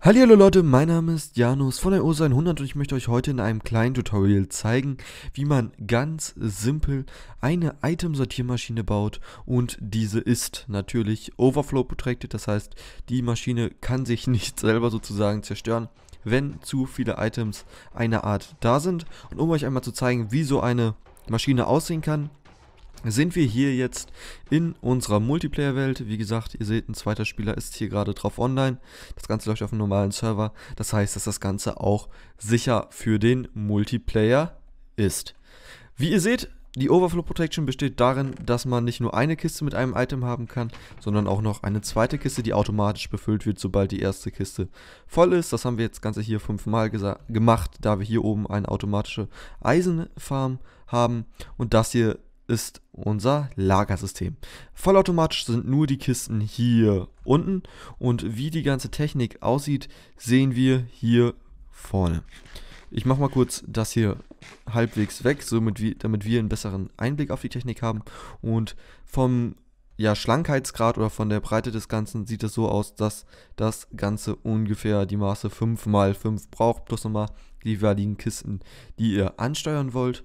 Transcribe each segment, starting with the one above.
Hallo Leute, mein Name ist Janus von der O100 und ich möchte euch heute in einem kleinen Tutorial zeigen, wie man ganz simpel eine Item-Sortiermaschine baut und diese ist natürlich Overflow protected, das heißt die Maschine kann sich nicht selber sozusagen zerstören wenn zu viele Items einer Art da sind. Und um euch einmal zu zeigen, wie so eine Maschine aussehen kann, sind wir hier jetzt in unserer Multiplayer-Welt. Wie gesagt, ihr seht, ein zweiter Spieler ist hier gerade drauf online. Das Ganze läuft auf einem normalen Server. Das heißt, dass das Ganze auch sicher für den Multiplayer ist. Wie ihr seht, die Overflow Protection besteht darin, dass man nicht nur eine Kiste mit einem Item haben kann, sondern auch noch eine zweite Kiste, die automatisch befüllt wird, sobald die erste Kiste voll ist. Das haben wir jetzt ganze hier fünfmal gemacht, da wir hier oben eine automatische Eisenfarm haben. Und das hier ist unser Lagersystem. Vollautomatisch sind nur die Kisten hier unten und wie die ganze Technik aussieht, sehen wir hier vorne. Ich mache mal kurz das hier halbwegs weg, somit wie, damit wir einen besseren Einblick auf die Technik haben. Und vom ja, Schlankheitsgrad oder von der Breite des Ganzen sieht es so aus, dass das Ganze ungefähr die Maße 5 x 5 braucht, plus nochmal die jeweiligen Kisten, die ihr ansteuern wollt.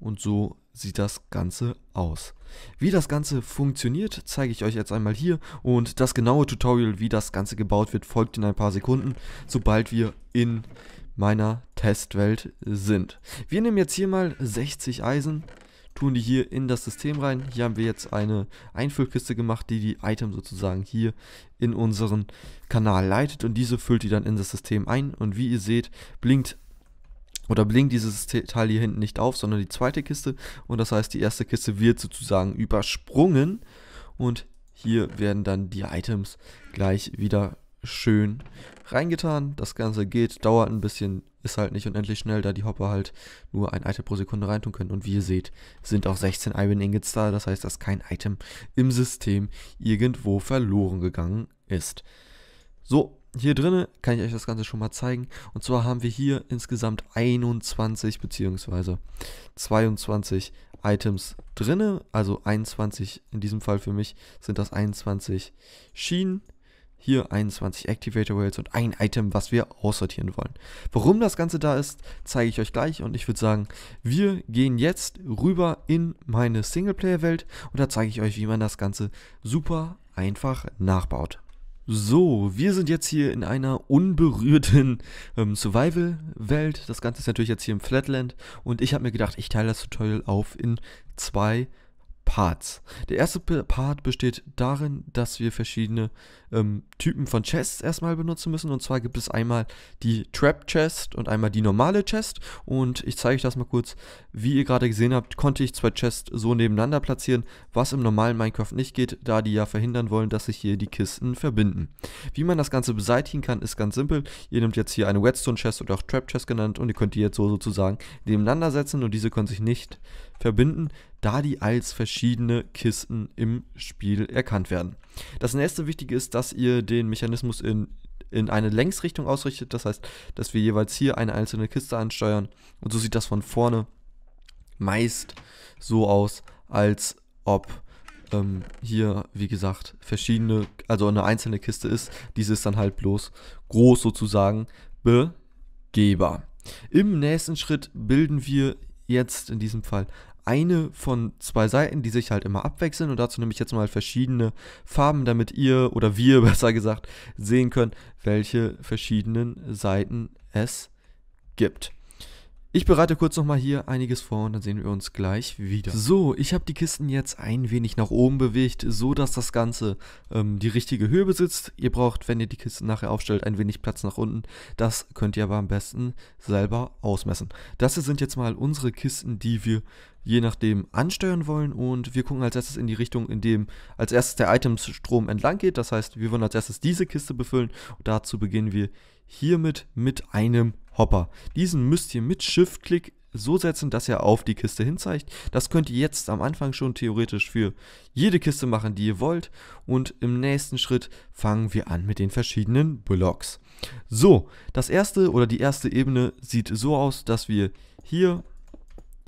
Und so sieht das Ganze aus. Wie das Ganze funktioniert, zeige ich euch jetzt einmal hier und das genaue Tutorial, wie das Ganze gebaut wird, folgt in ein paar Sekunden, sobald wir in meiner Testwelt sind. Wir nehmen jetzt hier mal 60 Eisen, tun die hier in das System rein. Hier haben wir jetzt eine Einfüllkiste gemacht, die die Items sozusagen hier in unseren Kanal leitet und diese füllt die dann in das System ein. Und wie ihr seht, blinkt oder blinkt dieses Teil hier hinten nicht auf, sondern die zweite Kiste. Und das heißt, die erste Kiste wird sozusagen übersprungen und hier werden dann die Items gleich wieder schön reingetan. Das Ganze geht, dauert ein bisschen, ist halt nicht unendlich schnell, da die Hopper halt nur ein Item pro Sekunde reintun können. Und wie ihr seht, sind auch 16 Iron Ingots da. Das heißt, dass kein Item im System irgendwo verloren gegangen ist. So, hier drinne kann ich euch das Ganze schon mal zeigen. Und zwar haben wir hier insgesamt 21 bzw. 22 Items drinne. Also 21, in diesem Fall für mich sind das 21 Schienen hier 21 Activator Rails und ein Item, was wir aussortieren wollen. Warum das Ganze da ist, zeige ich euch gleich und ich würde sagen, wir gehen jetzt rüber in meine Singleplayer-Welt und da zeige ich euch, wie man das Ganze super einfach nachbaut. So, wir sind jetzt hier in einer unberührten ähm, Survival-Welt. Das Ganze ist natürlich jetzt hier im Flatland und ich habe mir gedacht, ich teile das Tutorial auf in zwei Parts. Der erste Part besteht darin, dass wir verschiedene ähm, Typen von Chests erstmal benutzen müssen. Und zwar gibt es einmal die Trap Chest und einmal die normale Chest. Und ich zeige euch das mal kurz. Wie ihr gerade gesehen habt, konnte ich zwei Chests so nebeneinander platzieren, was im normalen Minecraft nicht geht, da die ja verhindern wollen, dass sich hier die Kisten verbinden. Wie man das Ganze beseitigen kann, ist ganz simpel. Ihr nehmt jetzt hier eine Whetstone Chest oder auch Trap Chest genannt und ihr könnt die jetzt so sozusagen nebeneinander setzen und diese können sich nicht verbinden, da die als verschiedene Kisten im Spiel erkannt werden. Das nächste Wichtige ist, dass dass ihr den Mechanismus in, in eine Längsrichtung ausrichtet. Das heißt, dass wir jeweils hier eine einzelne Kiste ansteuern. Und so sieht das von vorne meist so aus, als ob ähm, hier, wie gesagt, verschiedene, also eine einzelne Kiste ist. Diese ist dann halt bloß groß sozusagen begehbar. Im nächsten Schritt bilden wir jetzt in diesem Fall eine von zwei Seiten, die sich halt immer abwechseln. Und dazu nehme ich jetzt mal verschiedene Farben, damit ihr oder wir besser gesagt sehen können, welche verschiedenen Seiten es gibt. Ich bereite kurz nochmal hier einiges vor und dann sehen wir uns gleich wieder. So, ich habe die Kisten jetzt ein wenig nach oben bewegt, so dass das Ganze ähm, die richtige Höhe besitzt. Ihr braucht, wenn ihr die Kisten nachher aufstellt, ein wenig Platz nach unten. Das könnt ihr aber am besten selber ausmessen. Das hier sind jetzt mal unsere Kisten, die wir je nachdem ansteuern wollen. Und wir gucken als erstes in die Richtung, in dem als erstes der Itemsstrom entlang geht. Das heißt, wir wollen als erstes diese Kiste befüllen. Und dazu beginnen wir hiermit mit einem Hopper. Diesen müsst ihr mit shift click so setzen, dass er auf die Kiste hinzeigt. Das könnt ihr jetzt am Anfang schon theoretisch für jede Kiste machen, die ihr wollt. Und im nächsten Schritt fangen wir an mit den verschiedenen Blocks. So, das erste oder die erste Ebene sieht so aus, dass wir hier,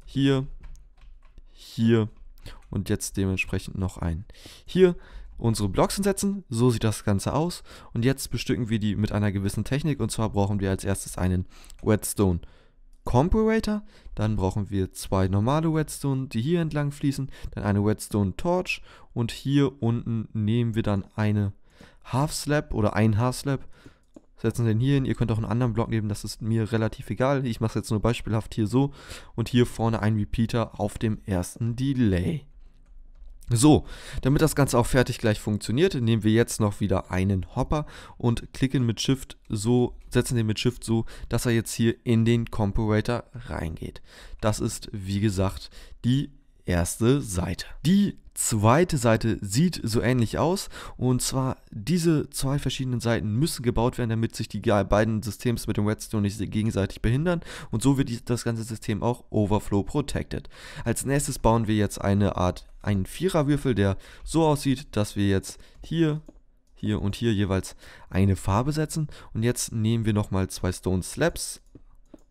hier, hier, hier und jetzt dementsprechend noch ein. Hier unsere Blocks hinsetzen, so sieht das Ganze aus und jetzt bestücken wir die mit einer gewissen Technik und zwar brauchen wir als erstes einen Whetstone Comparator, dann brauchen wir zwei normale Whetstone, die hier entlang fließen, dann eine Whetstone Torch und hier unten nehmen wir dann eine Half Slab oder ein Half Slab setzen Sie den hier hin, ihr könnt auch einen anderen Block nehmen, das ist mir relativ egal. Ich mache es jetzt nur beispielhaft hier so und hier vorne ein Repeater auf dem ersten Delay. So, damit das Ganze auch fertig gleich funktioniert, nehmen wir jetzt noch wieder einen Hopper und klicken mit Shift so, setzen den mit Shift so, dass er jetzt hier in den Comparator reingeht. Das ist, wie gesagt, die erste Seite. Die zweite Seite sieht so ähnlich aus und zwar diese zwei verschiedenen Seiten müssen gebaut werden, damit sich die beiden Systems mit dem Redstone nicht gegenseitig behindern und so wird das ganze System auch Overflow protected. Als nächstes bauen wir jetzt eine Art, einen Viererwürfel, der so aussieht, dass wir jetzt hier hier und hier jeweils eine Farbe setzen. Und jetzt nehmen wir nochmal zwei Stone Slabs.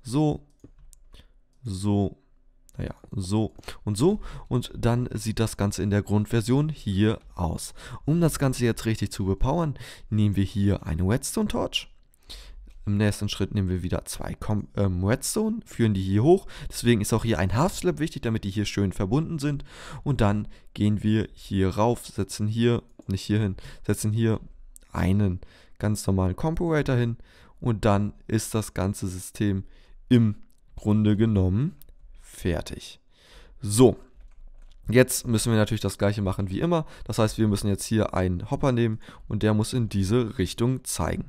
So. So naja, so und so. Und dann sieht das Ganze in der Grundversion hier aus. Um das Ganze jetzt richtig zu bepowern, nehmen wir hier eine Redstone Torch. Im nächsten Schritt nehmen wir wieder zwei Com ähm, Redstone, führen die hier hoch. Deswegen ist auch hier ein Half Slab wichtig, damit die hier schön verbunden sind. Und dann gehen wir hier rauf, setzen hier, nicht hier hin, setzen hier einen ganz normalen Comparator hin. Und dann ist das ganze System im Grunde genommen Fertig. So, Jetzt müssen wir natürlich das gleiche machen wie immer. Das heißt, wir müssen jetzt hier einen Hopper nehmen und der muss in diese Richtung zeigen.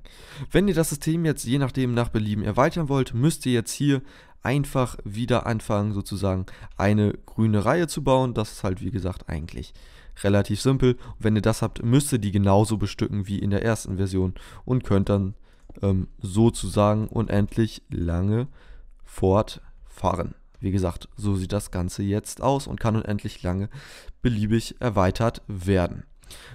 Wenn ihr das System jetzt je nachdem nach Belieben erweitern wollt, müsst ihr jetzt hier einfach wieder anfangen, sozusagen eine grüne Reihe zu bauen. Das ist halt wie gesagt eigentlich relativ simpel. Und wenn ihr das habt, müsst ihr die genauso bestücken wie in der ersten Version und könnt dann ähm, sozusagen unendlich lange fortfahren. Wie gesagt, so sieht das Ganze jetzt aus und kann unendlich lange beliebig erweitert werden.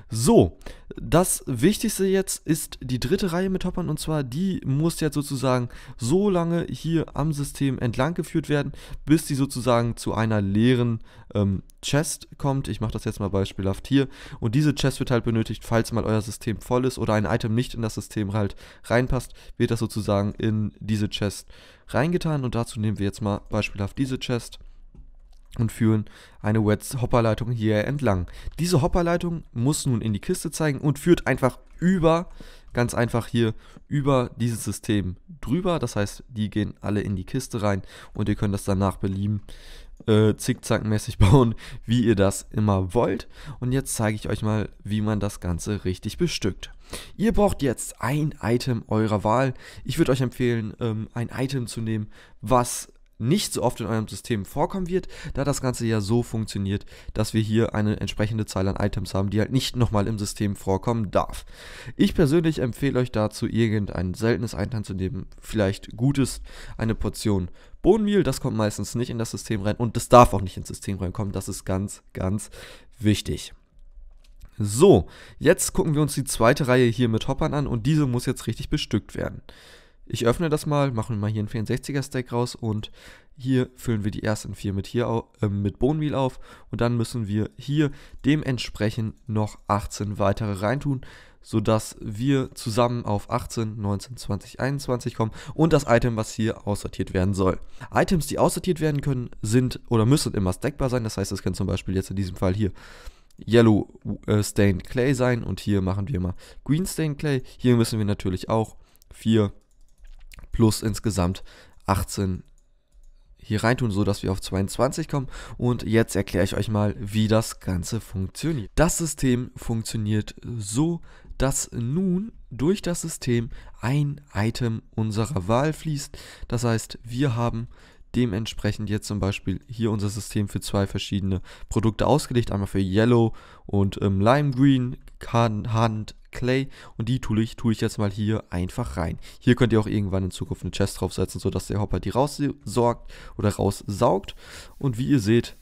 So, das Wichtigste jetzt ist die dritte Reihe mit Hoppern und zwar die muss jetzt sozusagen so lange hier am System entlang geführt werden, bis sie sozusagen zu einer leeren ähm, Chest kommt. Ich mache das jetzt mal beispielhaft hier und diese Chest wird halt benötigt, falls mal euer System voll ist oder ein Item nicht in das System halt reinpasst, wird das sozusagen in diese Chest reingetan und dazu nehmen wir jetzt mal beispielhaft diese Chest und führen eine Wets Hopperleitung hier entlang. Diese Hopperleitung muss nun in die Kiste zeigen und führt einfach über, ganz einfach hier über dieses System drüber. Das heißt, die gehen alle in die Kiste rein und ihr könnt das danach nach Belieben äh, zickzackmäßig bauen, wie ihr das immer wollt. Und jetzt zeige ich euch mal, wie man das Ganze richtig bestückt. Ihr braucht jetzt ein Item eurer Wahl. Ich würde euch empfehlen, ähm, ein Item zu nehmen, was nicht so oft in eurem System vorkommen wird, da das Ganze ja so funktioniert, dass wir hier eine entsprechende Zahl an Items haben, die halt nicht nochmal im System vorkommen darf. Ich persönlich empfehle euch dazu, irgendein seltenes Item zu nehmen, vielleicht gutes, eine Portion Bohnenmehl, das kommt meistens nicht in das System rein und das darf auch nicht ins System reinkommen, das ist ganz, ganz wichtig. So, jetzt gucken wir uns die zweite Reihe hier mit Hoppern an und diese muss jetzt richtig bestückt werden. Ich öffne das mal, mache wir mal hier einen 64er Stack raus und hier füllen wir die ersten vier mit, hier auf, äh, mit Bone auf und dann müssen wir hier dementsprechend noch 18 weitere reintun, sodass wir zusammen auf 18, 19, 20, 21 kommen und das Item, was hier aussortiert werden soll. Items, die aussortiert werden können, sind oder müssen immer stackbar sein, das heißt, es kann zum Beispiel jetzt in diesem Fall hier Yellow äh, Stained Clay sein und hier machen wir mal Green Stained Clay. Hier müssen wir natürlich auch vier plus insgesamt 18 hier reintun, dass wir auf 22 kommen. Und jetzt erkläre ich euch mal, wie das Ganze funktioniert. Das System funktioniert so, dass nun durch das System ein Item unserer Wahl fließt. Das heißt, wir haben dementsprechend jetzt zum Beispiel hier unser System für zwei verschiedene Produkte ausgelegt. Einmal für Yellow und ähm, Lime Green, Hand, Clay und die tue ich, tue ich jetzt mal hier einfach rein. Hier könnt ihr auch irgendwann in Zukunft eine Chest draufsetzen, sodass der Hopper die raussorgt oder raussaugt und wie ihr seht,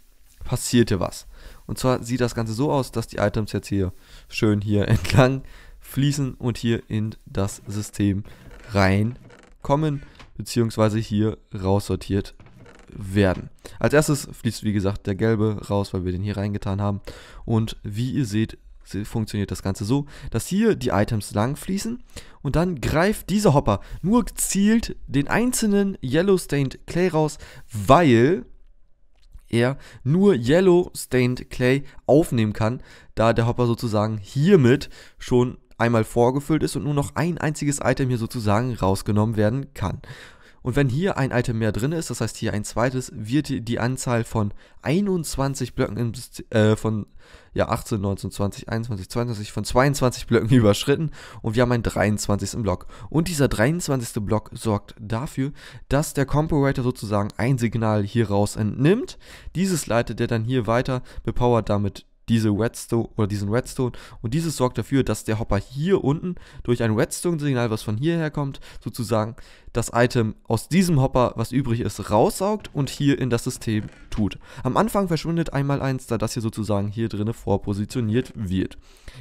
passierte was. Und zwar sieht das Ganze so aus, dass die Items jetzt hier schön hier entlang fließen und hier in das System reinkommen, beziehungsweise hier raussortiert werden. Als erstes fließt wie gesagt der gelbe raus, weil wir den hier reingetan haben. Und wie ihr seht, funktioniert das Ganze so, dass hier die Items lang fließen und dann greift dieser Hopper nur gezielt den einzelnen Yellow Stained Clay raus, weil er nur Yellow Stained Clay aufnehmen kann, da der Hopper sozusagen hiermit schon einmal vorgefüllt ist und nur noch ein einziges Item hier sozusagen rausgenommen werden kann. Und wenn hier ein Item mehr drin ist, das heißt hier ein zweites, wird die Anzahl von 21 Blöcken im, äh, von ja, 18, 19, 20, 21, 22, von 22 Blöcken überschritten und wir haben einen 23. Block. Und dieser 23. Block sorgt dafür, dass der Comparator sozusagen ein Signal hier raus entnimmt. Dieses leitet er dann hier weiter, bepowert damit diese Redstone oder diesen Redstone und dieses sorgt dafür, dass der Hopper hier unten durch ein Redstone-Signal, was von hierher kommt, sozusagen das Item aus diesem Hopper, was übrig ist, raussaugt und hier in das System tut. Am Anfang verschwindet einmal eins, da das hier sozusagen hier drinne vorpositioniert wird.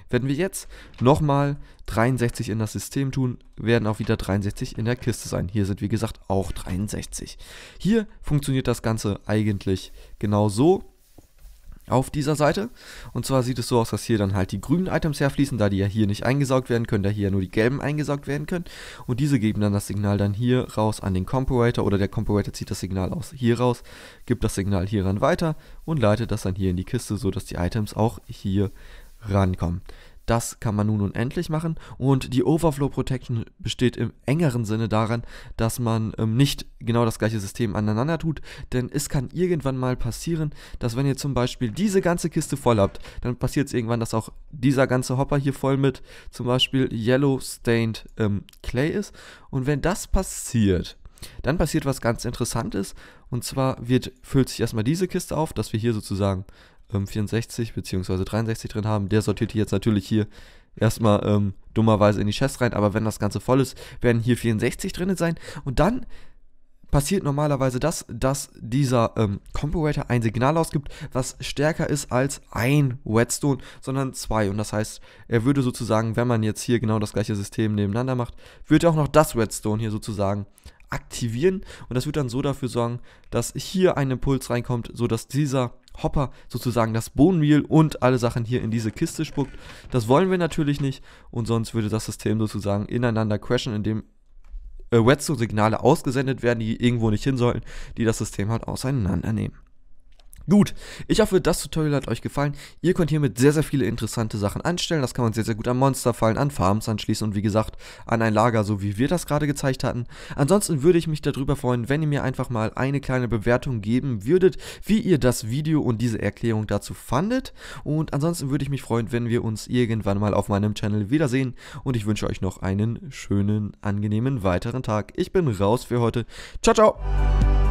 Wenn wir jetzt nochmal 63 in das System tun, werden auch wieder 63 in der Kiste sein. Hier sind wie gesagt auch 63. Hier funktioniert das Ganze eigentlich genau so auf dieser Seite. Und zwar sieht es so aus, dass hier dann halt die grünen Items herfließen, da die ja hier nicht eingesaugt werden können, da hier ja nur die gelben eingesaugt werden können. Und diese geben dann das Signal dann hier raus an den Comparator oder der Comparator zieht das Signal aus hier raus, gibt das Signal hieran weiter und leitet das dann hier in die Kiste, sodass die Items auch hier rankommen. Das kann man nun unendlich machen und die Overflow Protection besteht im engeren Sinne daran, dass man ähm, nicht genau das gleiche System aneinander tut, denn es kann irgendwann mal passieren, dass wenn ihr zum Beispiel diese ganze Kiste voll habt, dann passiert es irgendwann, dass auch dieser ganze Hopper hier voll mit zum Beispiel Yellow Stained ähm, Clay ist und wenn das passiert, dann passiert was ganz Interessantes und zwar wird, füllt sich erstmal diese Kiste auf, dass wir hier sozusagen ähm, 64 bzw. 63 drin haben. Der sortiert jetzt natürlich hier erstmal ähm, dummerweise in die Chests rein, aber wenn das Ganze voll ist, werden hier 64 drin sein. Und dann passiert normalerweise das, dass dieser ähm, Comparator ein Signal ausgibt, was stärker ist als ein Whetstone, sondern zwei. Und das heißt, er würde sozusagen, wenn man jetzt hier genau das gleiche System nebeneinander macht, würde auch noch das Whetstone hier sozusagen aktivieren und das wird dann so dafür sorgen, dass hier ein Impuls reinkommt, sodass dieser Hopper sozusagen das Bonewheel und alle Sachen hier in diese Kiste spuckt. Das wollen wir natürlich nicht und sonst würde das System sozusagen ineinander crashen, indem äh, Redstone-Signale ausgesendet werden, die irgendwo nicht hin sollten, die das System halt auseinandernehmen. Gut, ich hoffe, das Tutorial hat euch gefallen. Ihr könnt hiermit sehr, sehr viele interessante Sachen anstellen. Das kann man sehr, sehr gut an Monster fallen, an Farms anschließen und wie gesagt, an ein Lager, so wie wir das gerade gezeigt hatten. Ansonsten würde ich mich darüber freuen, wenn ihr mir einfach mal eine kleine Bewertung geben würdet, wie ihr das Video und diese Erklärung dazu fandet. Und ansonsten würde ich mich freuen, wenn wir uns irgendwann mal auf meinem Channel wiedersehen. Und ich wünsche euch noch einen schönen, angenehmen weiteren Tag. Ich bin raus für heute. Ciao, ciao!